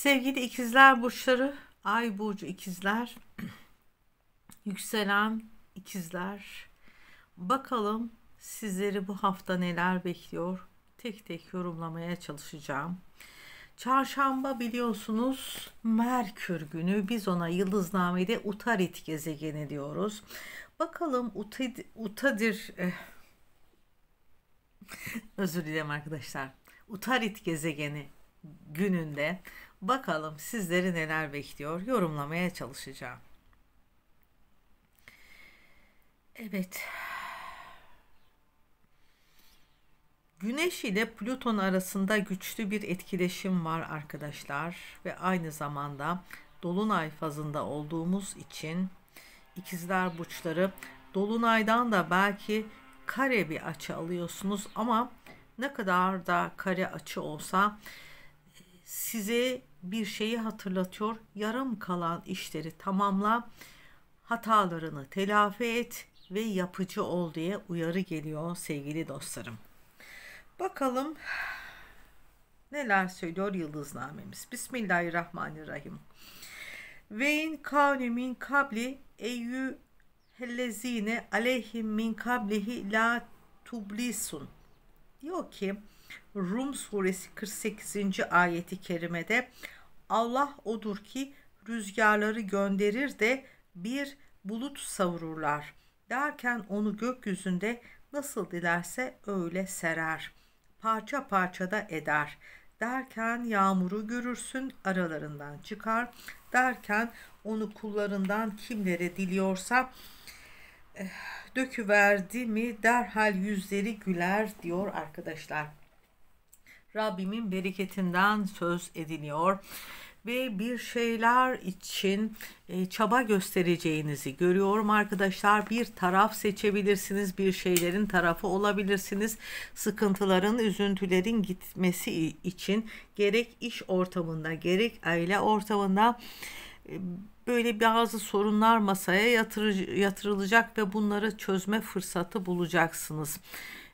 Sevgili ikizler burçları, ay burcu ikizler, yükselen ikizler. Bakalım sizleri bu hafta neler bekliyor? Tek tek yorumlamaya çalışacağım. Çarşamba biliyorsunuz Merkür günü biz ona yıldıznamede Utarit gezegeni diyoruz. Bakalım Utid, Utadir eh, özür dilerim arkadaşlar. Utarit gezegeni gününde Bakalım sizleri neler bekliyor yorumlamaya çalışacağım. Evet. Güneş ile Plüton arasında güçlü bir etkileşim var arkadaşlar ve aynı zamanda dolunay fazında olduğumuz için ikizler burçları dolunaydan da belki kare bir açı alıyorsunuz ama ne kadar da kare açı olsa sizi bir şeyi hatırlatıyor. Yarım kalan işleri tamamla, hatalarını telafi et ve yapıcı ol diye uyarı geliyor sevgili dostlarım. Bakalım neler söylüyor namemiz. Bismillahirrahmanirrahim. Vein kavni min kabli eyyü hellezine aleyhim min kablihi la tublisun. Diyor ki Rum suresi 48. ayeti kerimede Allah odur ki rüzgarları gönderir de bir bulut savururlar. Derken onu gökyüzünde nasıl dilerse öyle serer. Parça parça da eder. Derken yağmuru görürsün aralarından çıkar. Derken onu kullarından kimlere diliyorsa eh, döküverdi mi derhal yüzleri güler diyor arkadaşlar. Rabbimin bereketinden söz ediliyor ve bir şeyler için e, çaba göstereceğinizi görüyorum arkadaşlar. Bir taraf seçebilirsiniz, bir şeylerin tarafı olabilirsiniz. Sıkıntıların, üzüntülerin gitmesi için gerek iş ortamında, gerek aile ortamında e, böyle bazı sorunlar masaya yatır, yatırılacak ve bunları çözme fırsatı bulacaksınız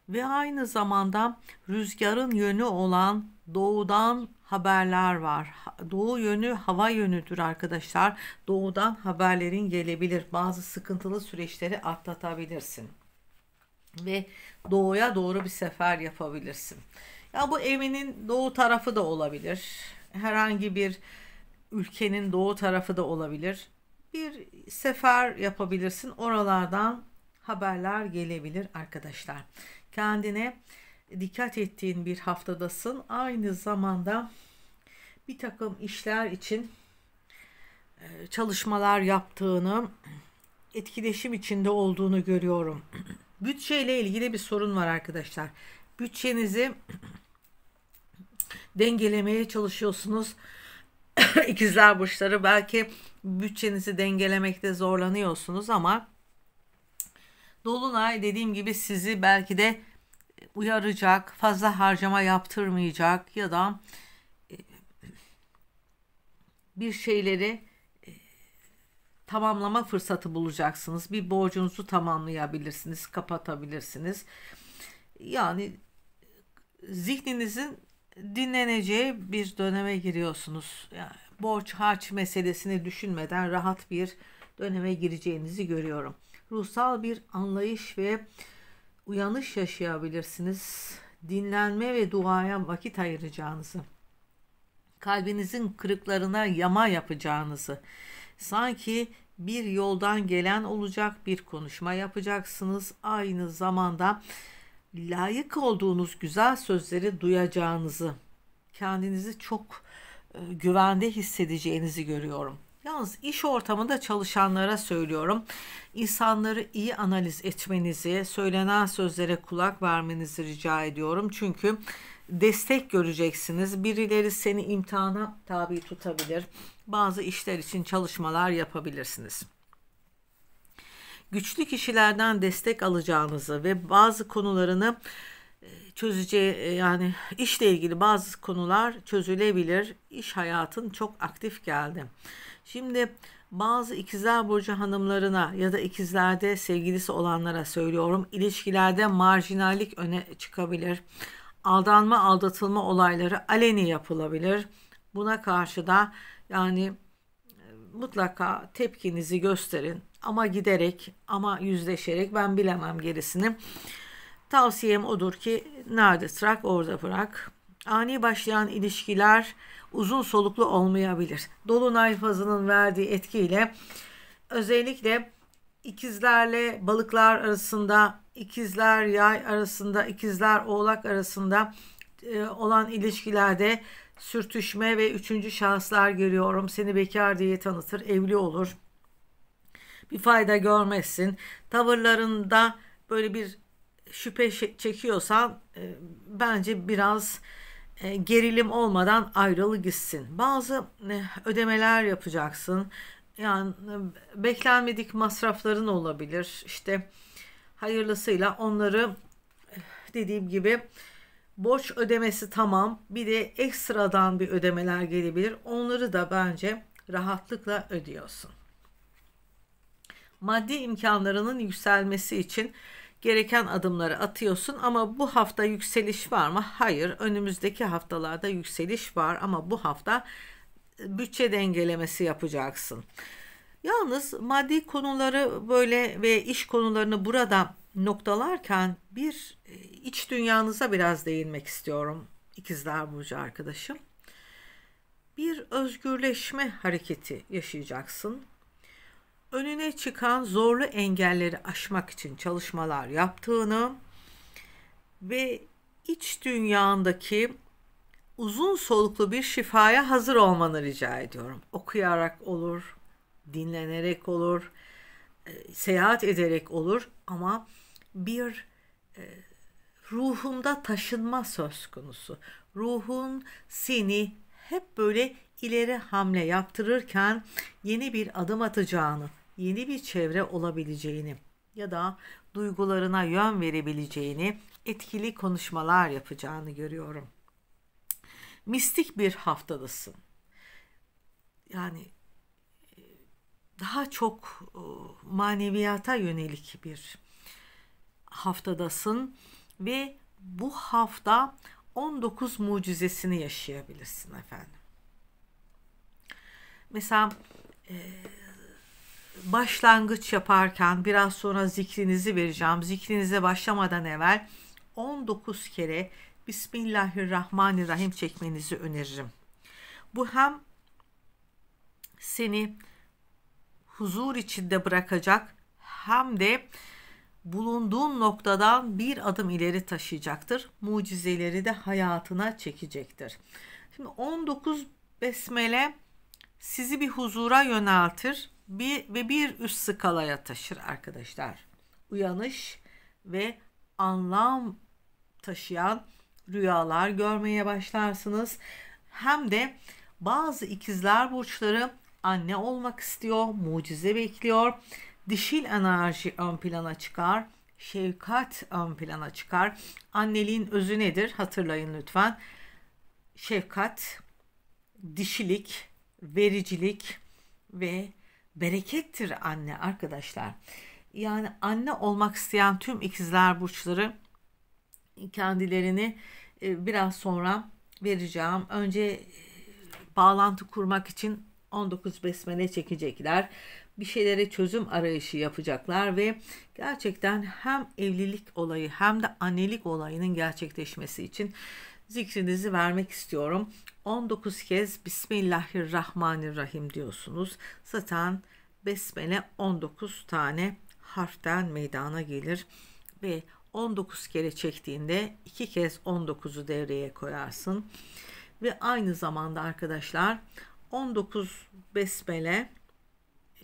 ve aynı zamanda rüzgarın yönü olan doğudan haberler var. Doğu yönü hava yönüdür arkadaşlar. Doğudan haberlerin gelebilir. Bazı sıkıntılı süreçleri atlatabilirsin. Ve doğuya doğru bir sefer yapabilirsin. Ya bu evinin doğu tarafı da olabilir. Herhangi bir ülkenin doğu tarafı da olabilir. Bir sefer yapabilirsin. Oralardan haberler gelebilir arkadaşlar kendine dikkat ettiğin bir haftadasın. Aynı zamanda bir takım işler için e, çalışmalar yaptığını, etkileşim içinde olduğunu görüyorum. Bütçeyle ilgili bir sorun var arkadaşlar. Bütçenizi dengelemeye çalışıyorsunuz. İkizler burçları belki bütçenizi dengelemekte zorlanıyorsunuz ama Dolunay dediğim gibi sizi belki de e, uyaracak, fazla harcama yaptırmayacak ya da e, bir şeyleri e, tamamlama fırsatı bulacaksınız. Bir borcunuzu tamamlayabilirsiniz, kapatabilirsiniz. Yani zihninizin dinleneceği bir döneme giriyorsunuz. Yani borç harç meselesini düşünmeden rahat bir döneme gireceğinizi görüyorum ruhsal bir anlayış ve uyanış yaşayabilirsiniz. Dinlenme ve duaya vakit ayıracağınızı, kalbinizin kırıklarına yama yapacağınızı, sanki bir yoldan gelen olacak bir konuşma yapacaksınız. Aynı zamanda layık olduğunuz güzel sözleri duyacağınızı, kendinizi çok e, güvende hissedeceğinizi görüyorum. Yalnız iş ortamında çalışanlara söylüyorum. İnsanları iyi analiz etmenizi, söylenen sözlere kulak vermenizi rica ediyorum. Çünkü destek göreceksiniz. Birileri seni imtihana tabi tutabilir. Bazı işler için çalışmalar yapabilirsiniz. Güçlü kişilerden destek alacağınızı ve bazı konularını çözeceği e, yani işle ilgili bazı konular çözülebilir. İş hayatın çok aktif geldi. Şimdi bazı ikizler burcu hanımlarına ya da ikizlerde sevgilisi olanlara söylüyorum. İlişkilerde marjinallik öne çıkabilir. Aldanma, aldatılma olayları aleni yapılabilir. Buna karşı da yani e, mutlaka tepkinizi gösterin ama giderek ama yüzleşerek ben bilemem gerisini Tavsiyem odur ki nerede bırak orada bırak. Ani başlayan ilişkiler uzun soluklu olmayabilir. Dolunay fazının verdiği etkiyle özellikle ikizlerle balıklar arasında, ikizler yay arasında, ikizler oğlak arasında e, olan ilişkilerde sürtüşme ve üçüncü şahıslar görüyorum. Seni bekar diye tanıtır, evli olur. Bir fayda görmezsin. Tavırlarında böyle bir şüphe çekiyorsan e, bence biraz e, gerilim olmadan ayrılı gitsin. Bazı e, ödemeler yapacaksın. Yani beklenmedik masrafların olabilir. İşte hayırlısıyla onları dediğim gibi borç ödemesi tamam. Bir de ekstradan bir ödemeler gelebilir. Onları da bence rahatlıkla ödüyorsun. Maddi imkanlarının yükselmesi için gereken adımları atıyorsun ama bu hafta yükseliş var mı? Hayır. Önümüzdeki haftalarda yükseliş var ama bu hafta e, bütçe dengelemesi yapacaksın. Yalnız maddi konuları böyle ve iş konularını burada noktalarken bir e, iç dünyanıza biraz değinmek istiyorum. ikizler Burcu arkadaşım. Bir özgürleşme hareketi yaşayacaksın önüne çıkan zorlu engelleri aşmak için çalışmalar yaptığını ve iç dünyandaki uzun soluklu bir şifaya hazır olmanı rica ediyorum. Okuyarak olur, dinlenerek olur, e, seyahat ederek olur ama bir e, ruhunda taşınma söz konusu. Ruhun seni hep böyle ileri hamle yaptırırken yeni bir adım atacağını, yeni bir çevre olabileceğini ya da duygularına yön verebileceğini, etkili konuşmalar yapacağını görüyorum. Mistik bir haftadasın. Yani e, daha çok e, maneviyata yönelik bir haftadasın ve bu hafta 19 mucizesini yaşayabilirsin efendim mesela e, başlangıç yaparken biraz sonra zikrinizi vereceğim. Zikrinize başlamadan evvel 19 kere Bismillahirrahmanirrahim çekmenizi öneririm. Bu hem seni huzur içinde bırakacak hem de bulunduğun noktadan bir adım ileri taşıyacaktır. Mucizeleri de hayatına çekecektir. Şimdi 19 besmele sizi bir huzura yöneltir bir, ve bir üst skalaya taşır arkadaşlar. Uyanış ve anlam taşıyan rüyalar görmeye başlarsınız. Hem de bazı ikizler burçları anne olmak istiyor, mucize bekliyor. Dişil enerji ön plana çıkar, şefkat ön plana çıkar. Anneliğin özü nedir? Hatırlayın lütfen. Şefkat, dişilik, vericilik ve berekettir anne arkadaşlar. Yani anne olmak isteyen tüm ikizler burçları kendilerini e, biraz sonra vereceğim. Önce e, bağlantı kurmak için 19 besmele çekecekler. Bir şeylere çözüm arayışı yapacaklar ve gerçekten hem evlilik olayı hem de annelik olayının gerçekleşmesi için zikrinizi vermek istiyorum. 19 kez Bismillahirrahmanirrahim diyorsunuz. Zaten besmele 19 tane harften meydana gelir ve 19 kere çektiğinde 2 kez 19'u devreye koyarsın. Ve aynı zamanda arkadaşlar 19 besmele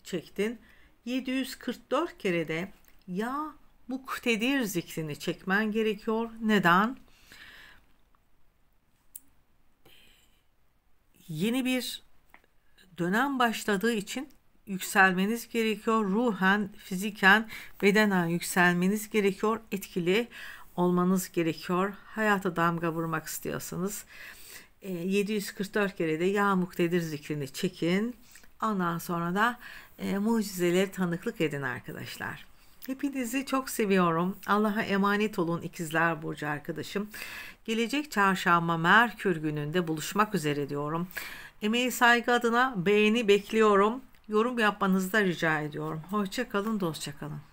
çektin. 744 kere de ya muktedir zikrini çekmen gerekiyor. Neden? yeni bir dönem başladığı için yükselmeniz gerekiyor. Ruhen, fiziken, bedenen yükselmeniz gerekiyor. Etkili olmanız gerekiyor. Hayata damga vurmak istiyorsanız 744 e, kere de Ya Muktedir zikrini çekin. Ondan sonra da e, mucizeleri tanıklık edin arkadaşlar. Hepinizi çok seviyorum. Allah'a emanet olun ikizler Burcu arkadaşım. Gelecek çarşamba Merkür gününde buluşmak üzere diyorum. Emeği saygı adına beğeni bekliyorum. Yorum yapmanızı da rica ediyorum. Hoşça kalın, dostça kalın.